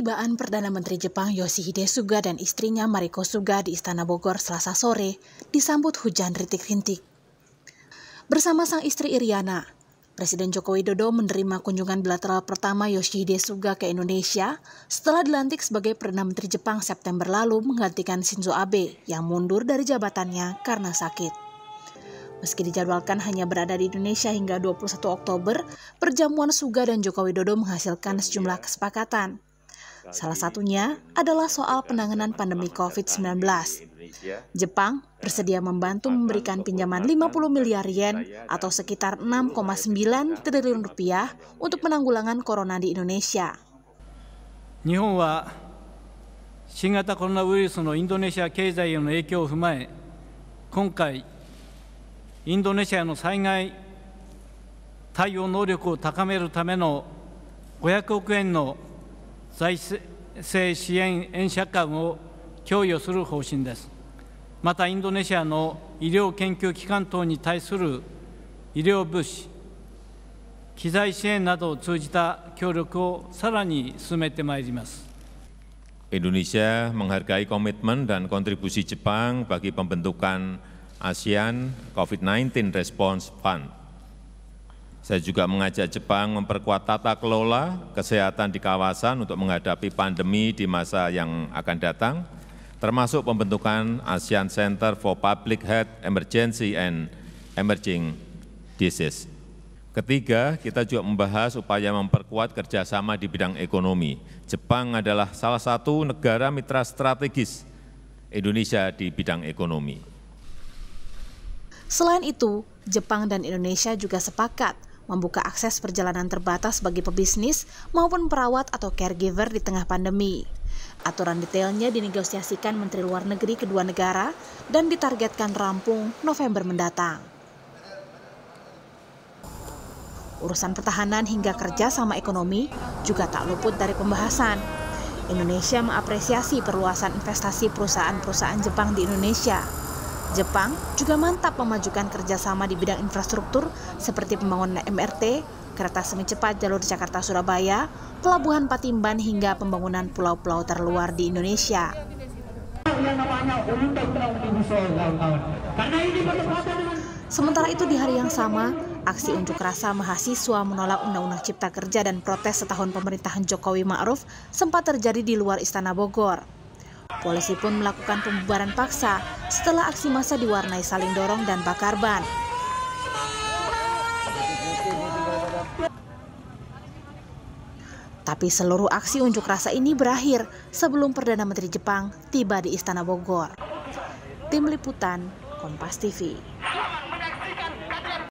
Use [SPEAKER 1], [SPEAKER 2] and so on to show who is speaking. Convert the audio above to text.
[SPEAKER 1] Ketibaan Perdana Menteri Jepang Yoshihide Suga dan istrinya Mariko Suga di Istana Bogor selasa sore disambut hujan rintik-rintik. Bersama sang istri Iriana, Presiden Joko Widodo menerima kunjungan bilateral pertama Yoshihide Suga ke Indonesia setelah dilantik sebagai Perdana Menteri Jepang September lalu menggantikan Shinzo Abe yang mundur dari jabatannya karena sakit. Meski dijadwalkan hanya berada di Indonesia hingga 21 Oktober, perjamuan Suga dan Joko Widodo menghasilkan sejumlah kesepakatan. Salah satunya adalah soal penanganan pandemi COVID-19. Jepang bersedia membantu memberikan pinjaman 50 miliar yen atau sekitar 6,9 triliun rupiah untuk penanggulangan corona di Indonesia.
[SPEAKER 2] no no no Indonesia Indonesia fumae, konkai no 500億円の財政支援円借款を供与する方針です。また、インドネシアの医療研究機関等に対する医療物資、機材支援などを通じた協力をさらに進めてまいります。
[SPEAKER 3] Indonesia menghargai komitmen dan kontribusi Jepang bagi pembentukan ASEAN COVID-19 Response Fund. Saya juga mengajak Jepang memperkuat tata kelola kesehatan di kawasan untuk menghadapi pandemi di masa yang akan datang, termasuk pembentukan ASEAN Center for Public Health Emergency and Emerging Disease. Ketiga, kita juga membahas upaya memperkuat kerjasama di bidang ekonomi. Jepang adalah salah satu negara mitra strategis Indonesia di bidang ekonomi.
[SPEAKER 1] Selain itu, Jepang dan Indonesia juga sepakat membuka akses perjalanan terbatas bagi pebisnis maupun perawat atau caregiver di tengah pandemi. Aturan detailnya dinegosiasikan Menteri Luar Negeri kedua negara dan ditargetkan rampung November mendatang. Urusan pertahanan hingga kerja sama ekonomi juga tak luput dari pembahasan. Indonesia mengapresiasi perluasan investasi perusahaan-perusahaan Jepang di Indonesia Jepang juga mantap memajukan kerjasama di bidang infrastruktur seperti pembangunan MRT, kereta semi cepat jalur Jakarta-Surabaya, pelabuhan Patimban hingga pembangunan pulau-pulau terluar di Indonesia. Sementara itu di hari yang sama, aksi unjuk rasa mahasiswa menolak Undang-Undang Cipta Kerja dan protes setahun pemerintahan Jokowi Ma'ruf sempat terjadi di luar Istana Bogor. Polisi pun melakukan pembubaran paksa setelah aksi massa diwarnai saling dorong dan bakar ban. Tapi seluruh aksi unjuk rasa ini berakhir sebelum Perdana Menteri Jepang tiba di Istana Bogor. Tim Liputan, Kompas TV.